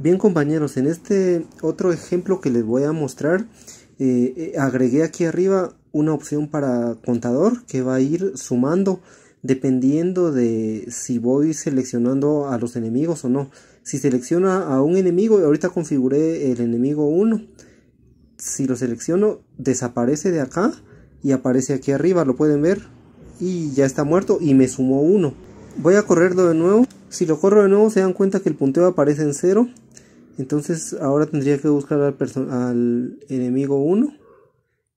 Bien compañeros, en este otro ejemplo que les voy a mostrar, eh, eh, agregué aquí arriba una opción para contador que va a ir sumando dependiendo de si voy seleccionando a los enemigos o no. Si selecciona a un enemigo, ahorita configuré el enemigo 1. Si lo selecciono, desaparece de acá y aparece aquí arriba, lo pueden ver. Y ya está muerto y me sumó uno. Voy a correrlo de nuevo. Si lo corro de nuevo se dan cuenta que el punteo aparece en 0. Entonces ahora tendría que buscar al, enemigo 1.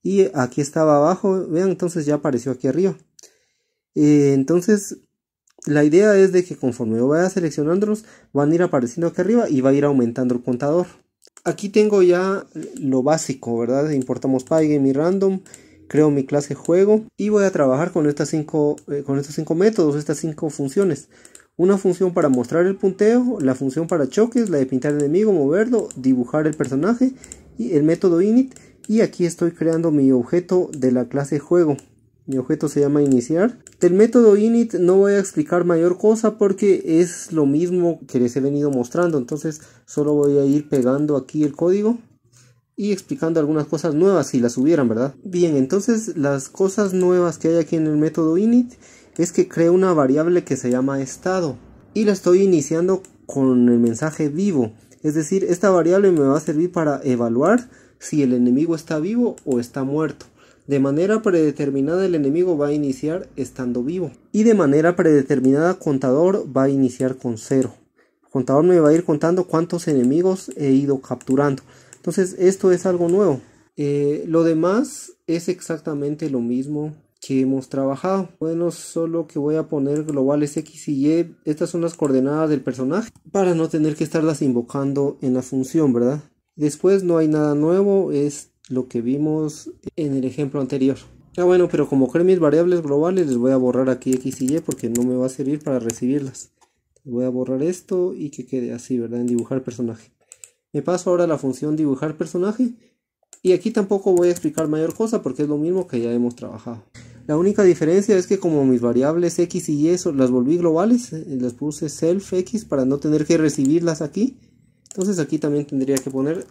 Y aquí estaba abajo. Vean, entonces ya apareció aquí arriba. Eh, entonces la idea es de que conforme yo vaya seleccionándolos van a ir apareciendo aquí arriba y va a ir aumentando el contador. Aquí tengo ya lo básico, ¿verdad? Importamos Pygame y Random creo mi clase juego y voy a trabajar con, estas cinco, eh, con estos cinco métodos, estas cinco funciones. Una función para mostrar el punteo, la función para choques, la de pintar enemigo, moverlo, dibujar el personaje y el método init. Y aquí estoy creando mi objeto de la clase juego. Mi objeto se llama iniciar. Del método init no voy a explicar mayor cosa porque es lo mismo que les he venido mostrando. Entonces solo voy a ir pegando aquí el código y explicando algunas cosas nuevas si las hubieran, ¿verdad? Bien, entonces las cosas nuevas que hay aquí en el método init es que creo una variable que se llama estado y la estoy iniciando con el mensaje vivo. Es decir, esta variable me va a servir para evaluar si el enemigo está vivo o está muerto. De manera predeterminada el enemigo va a iniciar estando vivo. Y de manera predeterminada contador va a iniciar con cero. Contador me va a ir contando cuántos enemigos he ido capturando. Entonces esto es algo nuevo. Eh, lo demás es exactamente lo mismo que hemos trabajado. Bueno, solo que voy a poner globales X y Y. Estas son las coordenadas del personaje para no tener que estarlas invocando en la función, ¿verdad? Después no hay nada nuevo, es lo que vimos en el ejemplo anterior. Ah, bueno, pero como creé mis variables globales, les voy a borrar aquí X y Y porque no me va a servir para recibirlas. Voy a borrar esto y que quede así, ¿verdad? En dibujar personaje. Me paso ahora a la función dibujar personaje. Y aquí tampoco voy a explicar mayor cosa porque es lo mismo que ya hemos trabajado. La única diferencia es que como mis variables x y y las volví globales, eh, las puse self x para no tener que recibirlas aquí. Entonces aquí también tendría que poner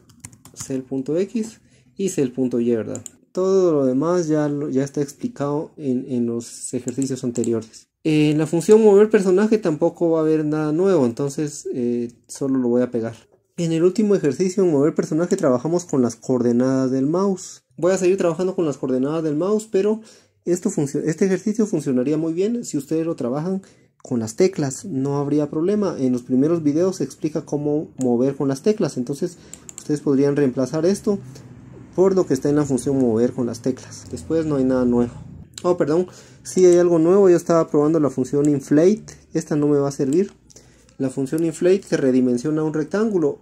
self.x y self.y ¿verdad? Todo lo demás ya, ya está explicado en, los ejercicios anteriores. En eh, la función mover personaje tampoco va a haber nada nuevo, entonces eh, solo lo voy a pegar. En el último ejercicio mover personaje trabajamos con las coordenadas del mouse. Voy a seguir trabajando con las coordenadas del mouse, pero este ejercicio funcionaría muy bien si ustedes lo trabajan con las teclas, no habría problema. En los primeros videos se explica cómo mover con las teclas, entonces ustedes podrían reemplazar esto por lo que está en la función mover con las teclas. Después no hay nada nuevo. Oh, perdón, si hay algo nuevo, yo estaba probando la función inflate, esta no me va a servir. La función inflate que redimensiona un rectángulo.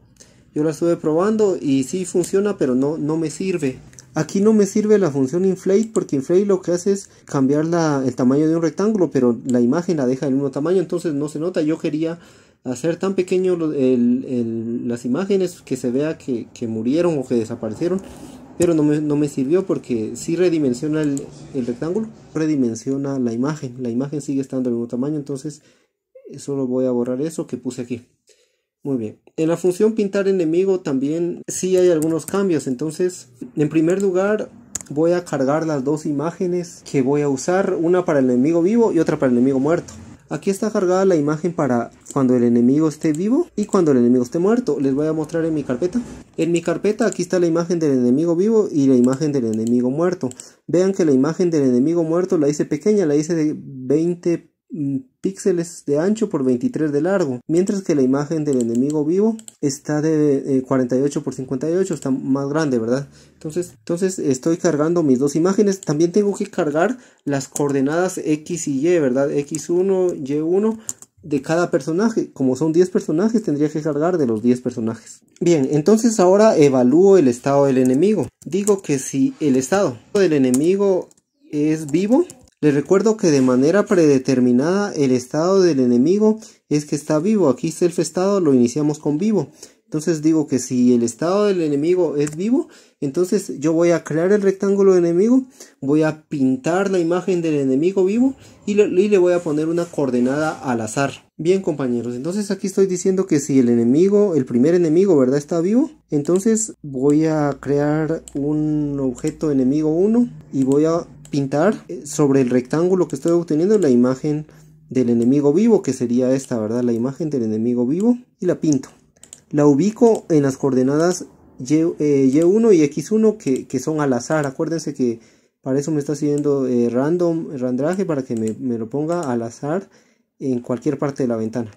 Yo la estuve probando y sí funciona, pero no, no me sirve. Aquí no me sirve la función inflate porque inflate lo que hace es cambiar el tamaño de un rectángulo, pero la imagen la deja del mismo tamaño, entonces no se nota. Yo quería hacer tan pequeño las imágenes que se vea que, murieron o que desaparecieron, pero no me, sirvió porque si redimensiona el, rectángulo, redimensiona la imagen. La imagen sigue estando del mismo tamaño, entonces solo voy a borrar eso que puse aquí. Muy bien. En la función pintar enemigo también sí hay algunos cambios. Entonces, en primer lugar, voy a cargar las dos imágenes que voy a usar, una para el enemigo vivo y otra para el enemigo muerto. Aquí está cargada la imagen para cuando el enemigo esté vivo y cuando el enemigo esté muerto. Les voy a mostrar en mi carpeta. En mi carpeta aquí está la imagen del enemigo vivo y la imagen del enemigo muerto. Vean que la imagen del enemigo muerto la hice pequeña, la hice de 20 Mm, píxeles de ancho por 23 de largo, mientras que la imagen del enemigo vivo está de 48 eh, por 58, está más grande, ¿verdad? Entonces, entonces estoy cargando mis dos imágenes, también tengo que cargar las coordenadas X y Y, ¿verdad? X1, Y1 de cada personaje, como son 10 personajes, tendría que cargar de los 10 personajes. Bien, entonces ahora evalúo el estado del enemigo. Digo que si el estado del enemigo es vivo, les recuerdo que de manera predeterminada el estado del enemigo es que está vivo. Aquí self estado lo iniciamos con vivo. Entonces digo que si el estado del enemigo es vivo, entonces yo voy a crear el rectángulo enemigo, voy a pintar la imagen del enemigo vivo y le, y le, voy a poner una coordenada al azar. Bien compañeros, entonces aquí estoy diciendo que si el enemigo, el primer enemigo, ¿verdad? Está vivo, entonces voy a crear un objeto enemigo 1 y voy a pintar eh, sobre el rectángulo que estoy obteniendo la imagen del enemigo vivo, que sería esta, ¿verdad? La imagen del enemigo vivo y la pinto. La ubico en las coordenadas y, eh, X1 que, son al azar. Acuérdense que para eso me está haciendo eh, random, randraje, para que me, me lo ponga al azar en cualquier parte de la ventana.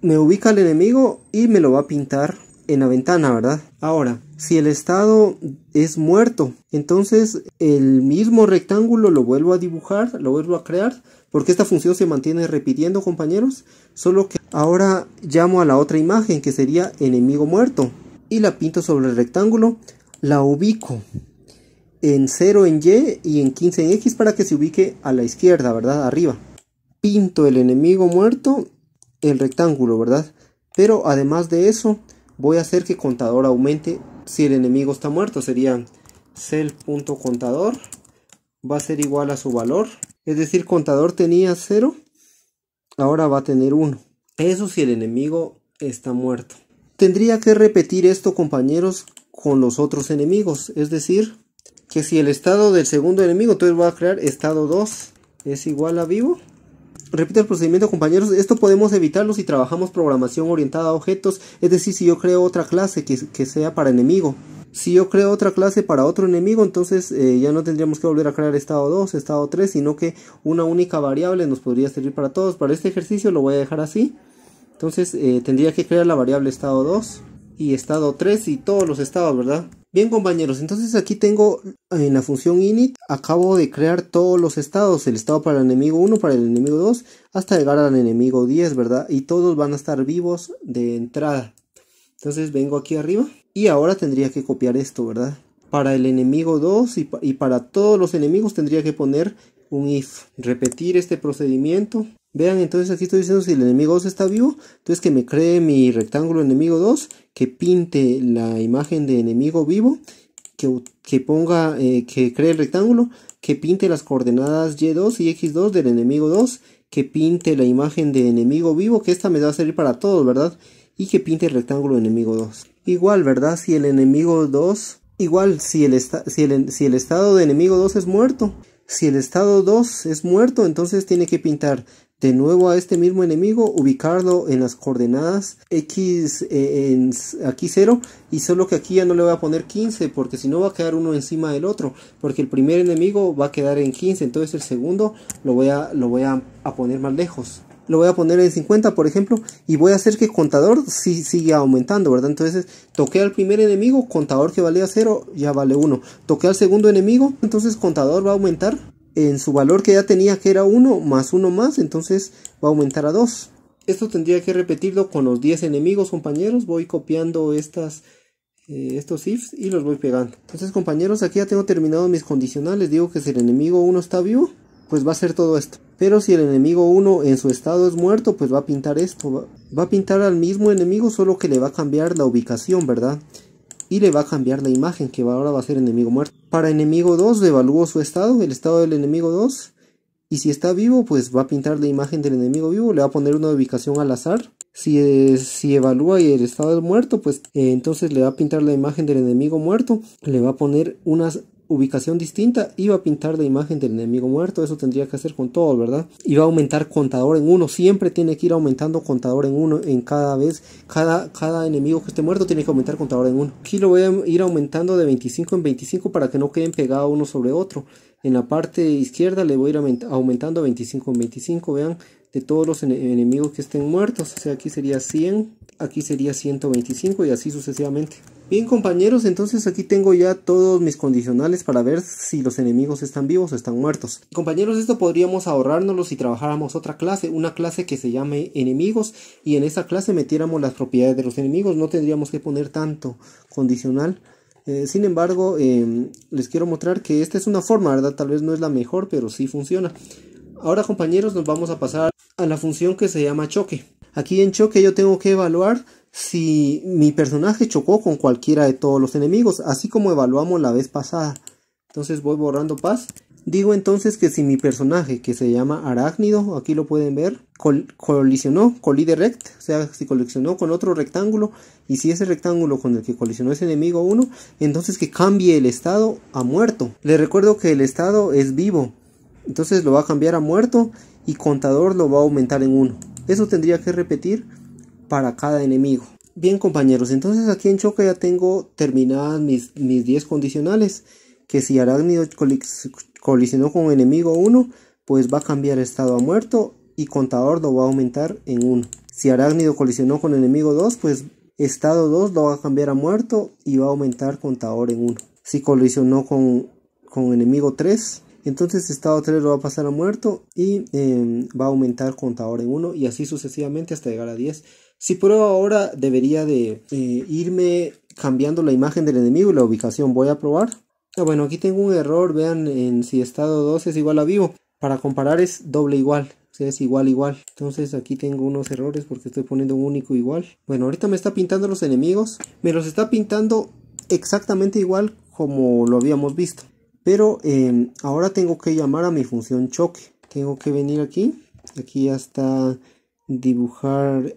Me ubica el enemigo y me lo va a pintar en la ventana, ¿verdad? Ahora, si el estado es muerto, entonces el mismo rectángulo lo vuelvo a dibujar, lo vuelvo a crear, porque esta función se mantiene repitiendo, compañeros, solo que ahora llamo a la otra imagen que sería enemigo muerto y la pinto sobre el rectángulo, la ubico en 0 en Y y en 15 en X para que se ubique a la izquierda, ¿verdad? Arriba. Pinto el enemigo muerto, el rectángulo, ¿verdad? Pero además de eso, voy a hacer que contador aumente si el enemigo está muerto. Sería cell.contador va a ser igual a su valor. Es decir, contador tenía 0, ahora va a tener 1. Eso si el enemigo está muerto. Tendría que repetir esto, compañeros, con los otros enemigos. Es decir, que si el estado del segundo enemigo, entonces va a crear estado 2 es igual a vivo. Repite el procedimiento, compañeros. Esto podemos evitarlo si trabajamos programación orientada a objetos, es decir, si yo creo otra clase que, que sea para enemigo. Si yo creo otra clase para otro enemigo, entonces eh, ya no tendríamos que volver a crear estado 2, estado 3, sino que una única variable nos podría servir para todos. Para este ejercicio lo voy a dejar así. Entonces eh, tendría que crear la variable estado 2 y estado 3 y todos los estados, ¿verdad? Bien compañeros, entonces aquí tengo en eh, la función init, acabo de crear todos los estados, el estado para el enemigo 1, para el enemigo 2, hasta llegar al enemigo 10, ¿verdad? Y todos van a estar vivos de entrada. Entonces vengo aquí arriba y ahora tendría que copiar esto, ¿verdad? Para el enemigo 2 y, y para todos los enemigos tendría que poner un if. Repetir este procedimiento Vean, entonces aquí estoy diciendo si el enemigo 2 está vivo, entonces que me cree mi rectángulo enemigo 2, que pinte la imagen de enemigo vivo, que, que ponga, eh, que cree el rectángulo, que pinte las coordenadas Y2 y X2 del enemigo 2, que pinte la imagen de enemigo vivo, que esta me va a servir para todos, ¿verdad? Y que pinte el rectángulo enemigo 2. Igual, ¿verdad? Si el enemigo 2, igual, si el, si si el estado de enemigo 2 es muerto, si el estado 2 es muerto, entonces tiene que pintar de nuevo a este mismo enemigo, ubicarlo en las coordenadas x eh, en aquí 0 y solo que aquí ya no le voy a poner 15 porque si no va a quedar uno encima del otro porque el primer enemigo va a quedar en 15 entonces el segundo lo voy a, lo voy a, poner más lejos lo voy a poner en 50 por ejemplo y voy a hacer que contador sí, siga aumentando verdad entonces toqué al primer enemigo contador que valía 0 ya vale 1 toqué al segundo enemigo entonces contador va a aumentar en su valor que ya tenía que era 1 más 1 más, entonces va a aumentar a 2. Esto tendría que repetirlo con los 10 enemigos, compañeros. Voy copiando estas, eh, estos ifs y los voy pegando. Entonces, compañeros, aquí ya tengo terminado mis condicionales. Digo que si el enemigo 1 está vivo, pues va a ser todo esto. Pero si el enemigo 1 en su estado es muerto, pues va a pintar esto. Va, va a pintar al mismo enemigo, solo que le va a cambiar la ubicación, ¿verdad? y le va a cambiar la imagen que ahora va a ser enemigo muerto. Para enemigo 2 le evalúo su estado, el estado del enemigo 2 y si está vivo pues va a pintar la imagen del enemigo vivo, le va a poner una ubicación al azar. Si, si evalúa el estado del muerto pues eh, entonces le va a pintar la imagen del enemigo muerto, le va a poner unas ubicación distinta iba a pintar la imagen del enemigo muerto, eso tendría que hacer con todo, ¿verdad? Iba a aumentar contador en uno, siempre tiene que ir aumentando contador en uno, en cada vez, cada, cada enemigo que esté muerto tiene que aumentar contador en uno. Aquí lo voy a ir aumentando de 25 en 25 para que no queden pegados uno sobre otro. En la parte izquierda le voy a ir aumentando 25 en 25, vean, de todos los enemigos que estén muertos, o sea, aquí sería 100, aquí sería 125 y así sucesivamente. Bien compañeros, entonces aquí tengo ya todos mis condicionales para ver si los enemigos están vivos o están muertos. Compañeros, esto podríamos ahorrárnoslo si trabajáramos otra clase, una clase que se llame enemigos y en esa clase metiéramos las propiedades de los enemigos, no tendríamos que poner tanto condicional. Eh, sin embargo, em, les quiero mostrar que esta es una forma, ¿verdad? Tal vez no es la mejor, pero sí funciona. Ahora compañeros, nos vamos a pasar a la función que se llama choque. Aquí en choque yo tengo que evaluar si mi personaje chocó con cualquiera de todos los enemigos, así como evaluamos la vez pasada. Entonces voy borrando paz. Digo entonces que si mi personaje, que se llama Arácnido, aquí lo pueden ver, colisionó, colide rect, o sea, si colisionó con otro rectángulo, y si ese rectángulo con el que colisionó ese enemigo 1, entonces que cambie el estado a muerto. le recuerdo que el estado es vivo, entonces lo va a cambiar a muerto y contador lo va a aumentar en 1. Eso tendría que repetir para cada enemigo. Bien compañeros, entonces aquí en Choca ya tengo terminadas mis 10 condicionales, que si Arácnido colisionó con enemigo 1, pues va a cambiar estado a muerto y contador lo va a aumentar en 1. Si Arácnido colisionó con enemigo 2, pues estado 2 lo va a cambiar a muerto y va a aumentar contador en 1. Si colisionó con, con enemigo 3, entonces estado 3 lo va a pasar a muerto y em, va a aumentar contador en 1 y así sucesivamente hasta llegar a 10. Si pruebo ahora, debería de eh, irme cambiando la imagen del enemigo y la ubicación. Voy a probar. Ah, bueno, aquí tengo un error. Vean en si estado 2 es igual a vivo. Para comparar es doble igual. O es igual igual. Entonces aquí tengo unos errores porque estoy poniendo un único igual. Bueno, ahorita me está pintando los enemigos. Me los está pintando exactamente igual como lo habíamos visto. Pero em, ahora tengo que llamar a mi función choque. Tengo que venir aquí. Aquí hasta dibujar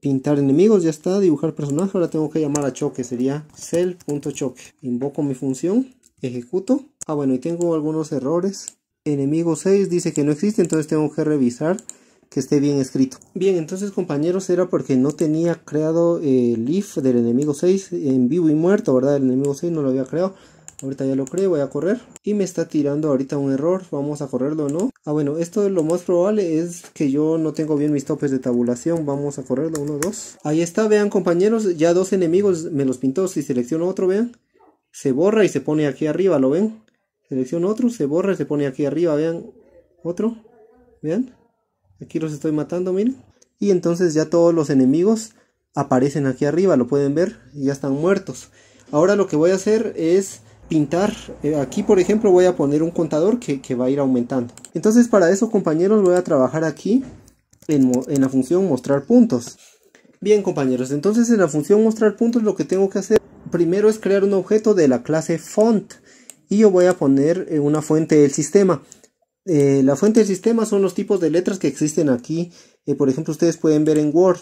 pintar enemigos, ya está, dibujar personaje, ahora tengo que llamar a choque, sería cell.choque. Invoco mi función, ejecuto. Ah, bueno, y tengo algunos errores. Enemigo 6 dice que no existe, entonces tengo que revisar que esté bien escrito. Bien, entonces compañeros, era porque no tenía creado el if del enemigo 6 en vivo y muerto, ¿verdad? El enemigo 6 no lo había creado. Ahorita ya lo creé, voy a correr. Y me está tirando ahorita un error. Vamos a correrlo, ¿no? Ah, bueno, esto lo más probable es que yo no tengo bien mis topes de tabulación. Vamos a correrlo, uno, dos. Ahí está, vean compañeros, ya dos enemigos me los pintó. Si selecciono otro, vean. Se borra y se pone aquí arriba, ¿lo ven? Selecciono otro, se borra y se pone aquí arriba, vean. Otro, vean. Aquí los estoy matando, miren. Y entonces ya todos los enemigos aparecen aquí arriba, lo pueden ver, y ya están muertos. Ahora lo que voy a hacer es pintar. Eh, aquí, por ejemplo, voy a poner un contador que, va a ir aumentando. Entonces, para eso, compañeros, voy a trabajar aquí en, la función mostrar puntos. Bien, compañeros, entonces en la función mostrar puntos lo que tengo que hacer primero es crear un objeto de la clase font y yo voy a poner eh, una fuente del sistema. Eh, la fuente del sistema son los tipos de letras que existen aquí. por ejemplo, ustedes pueden ver en Word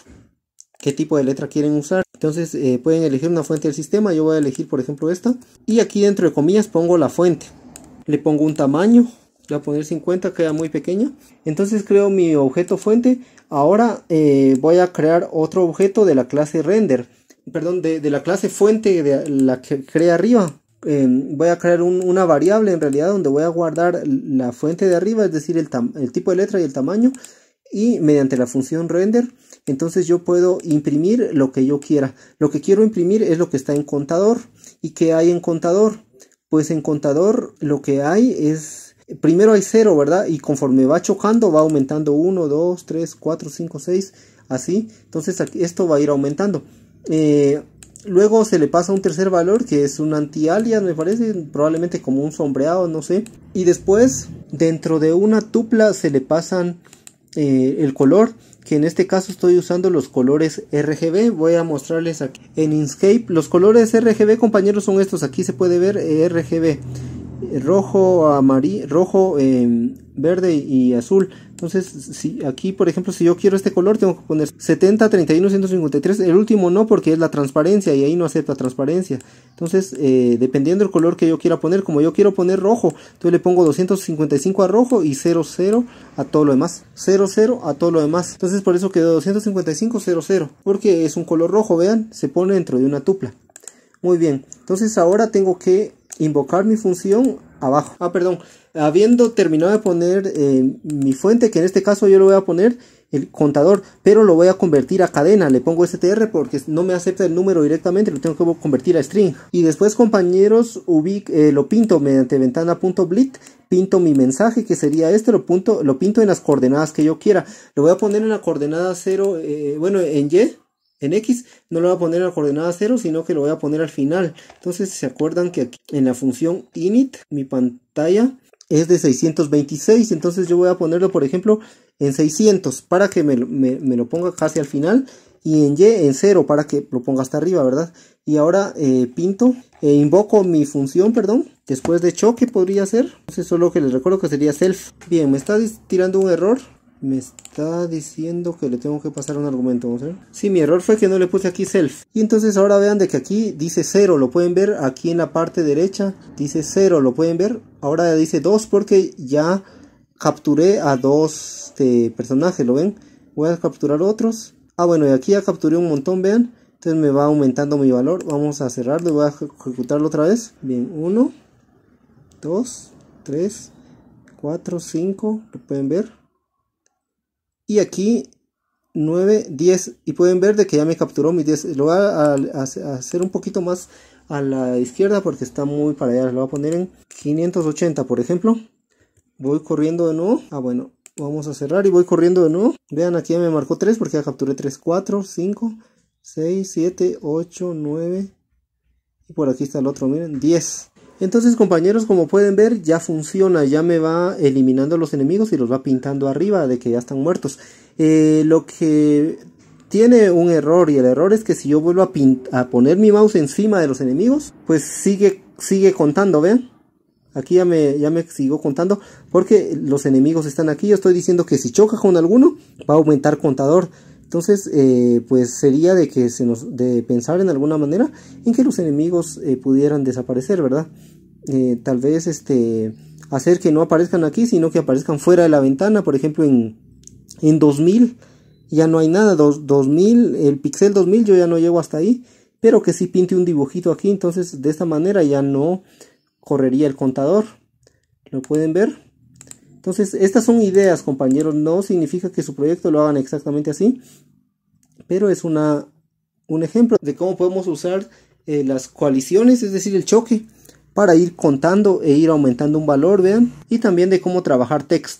qué tipo de letra quieren usar. Entonces eh, pueden elegir una fuente del sistema. Yo voy a elegir por ejemplo esta. Y aquí dentro de comillas pongo la fuente. Le pongo un tamaño. voy a poner 50, queda muy pequeña. Entonces creo mi objeto fuente. Ahora eh, voy a crear otro objeto de la clase render. Perdón, de, la clase fuente, de la que creé arriba. Em, voy a crear una variable en realidad donde voy a guardar la fuente de arriba, es decir, el tipo de letra y el tamaño. Y mediante la función render entonces yo puedo imprimir lo que yo quiera. Lo que quiero imprimir es lo que está en contador. ¿Y qué hay en contador? Pues en contador lo que hay es... Primero hay cero, ¿verdad? Y conforme va chocando va aumentando 1, 2, 3, 4, 5, 6, así. Entonces esto va a ir aumentando. Eh, luego se le pasa un tercer valor que es un anti-alias, me parece, probablemente como un sombreado, no sé. Y después, dentro de una tupla se le pasan eh, el color que en este caso estoy usando los colores RGB voy a mostrarles aquí en Inkscape los colores RGB compañeros son estos aquí se puede ver eh, RGB eh, rojo amarillo rojo em, verde y azul entonces, si aquí, por ejemplo, si yo quiero este color, tengo que poner 70, 31, 153. El último no, porque es la transparencia y ahí no acepta transparencia. Entonces, eh, dependiendo del color que yo quiera poner, como yo quiero poner rojo, entonces le pongo 255 a rojo y 00 a todo lo demás. 00 a todo lo demás. Entonces, por eso quedó 255, 00. Porque es un color rojo, vean, se pone dentro de una tupla. Muy bien, entonces ahora tengo que invocar mi función abajo. Ah, perdón, habiendo terminado de poner eh, mi fuente, que en este caso yo lo voy a poner el contador, pero lo voy a convertir a cadena, le pongo str porque no me acepta el número directamente, lo tengo que convertir a string. Y después compañeros, eh, lo pinto mediante ventana.blit, pinto mi mensaje que sería este, lo, pinto en las coordenadas que yo quiera, lo voy a poner en la coordenada 0, eh, bueno, en y, en X no lo voy a poner en la coordenada 0, sino que lo voy a poner al final. Entonces, se acuerdan que aquí en la función init, mi pantalla, es de 626, entonces yo voy a ponerlo, por ejemplo, en 600 para que me, lo ponga casi al final y en Y en 0 para que lo ponga hasta arriba, ¿verdad? Y ahora eh, pinto, e invoco mi función, perdón, después de choque podría ser, es solo que les recuerdo que sería self. Bien, me está tirando un error, me está diciendo que le tengo que pasar un argumento, vamos a ver. Sí, mi error fue que no le puse aquí self. Y entonces ahora vean de que aquí dice 0, lo pueden ver aquí en la parte derecha, dice 0, lo pueden ver. Ahora dice 2 porque ya capturé a dos este, personajes, ¿lo ven? Voy a capturar otros. Ah, bueno, y aquí ya capturé un montón, vean. Entonces me va aumentando mi valor. Vamos a cerrarlo y voy a ejecutarlo otra vez. Bien, 1, 2, 3, 4, 5, lo pueden ver y aquí 9, 10 y pueden ver de que ya me capturó mi 10 lo voy a, a, hacer un poquito más a la izquierda porque está muy para allá lo voy a poner en 580 por ejemplo voy corriendo de nuevo ah bueno vamos a cerrar y voy corriendo de nuevo vean aquí ya me marcó 3 porque ya capturé 3 4 5 6 7 8 9 y por aquí está el otro miren 10 entonces compañeros, como pueden ver, ya funciona, ya me va eliminando los enemigos y los va pintando arriba de que ya están muertos. Eh, lo que tiene un error y el error es que si yo vuelvo a, a poner mi mouse encima de los enemigos, pues sigue, sigue contando, ¿ven? Aquí ya me, ya me sigo contando porque los enemigos están aquí. Yo estoy diciendo que si choca con alguno, va a aumentar contador. Entonces, eh, pues sería de que se nos de pensar en alguna manera en que los enemigos eh, pudieran desaparecer, ¿verdad? Eh, tal vez este hacer que no aparezcan aquí, sino que aparezcan fuera de la ventana, por ejemplo en 2000 ya no hay nada, 2000, el pixel 2000 yo ya no llego hasta ahí, pero que sí pinte un dibujito aquí, entonces de esta manera ya no correría el contador. ¿Lo pueden ver? Entonces, estas son ideas, compañeros. No significa que su proyecto lo hagan exactamente así, pero es una, un ejemplo de cómo podemos usar eh, las coaliciones, es decir, el choque, para ir contando e ir aumentando un valor, vean, y también de cómo trabajar texto.